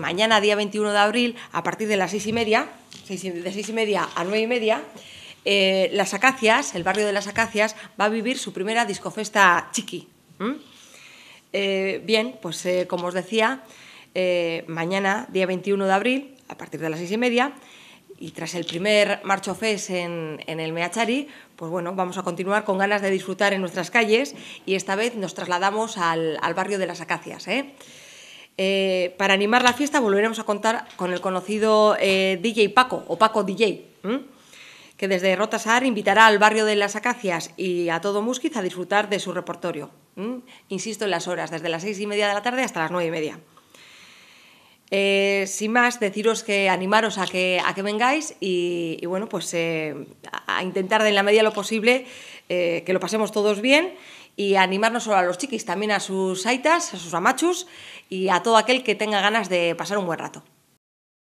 mañana, día 21 de abril, a partir de las seis y media, de seis y media a nueve y media, eh, Las Acacias, el barrio de Las Acacias, va a vivir su primera discofesta chiqui. Eh, bien, pues eh, como os decía, mañana, día 21 de abril, a partir de las seis y media, y tras el primer Marcho en, el Meachari, pues bueno, vamos a continuar con ganas de disfrutar en nuestras calles y esta vez nos trasladamos al, al barrio de Las Acacias. Eh, para animar la fiesta volveremos a contar con el conocido eh, DJ Paco o Paco DJ, que desde Rotasar invitará al barrio de las Acacias y a todo Musquiz a disfrutar de su repertorio. Insisto en las horas, desde las seis y media de la tarde hasta las nueve y media. Eh, sin más, deciros que animaros a que, a que vengáis y, bueno, pues eh, a intentar en la medida lo posible eh, que lo pasemos todos bien y animarnos solo a los chiquis, también a sus aitas, a sus amachus y a todo aquel que tenga ganas de pasar un buen rato.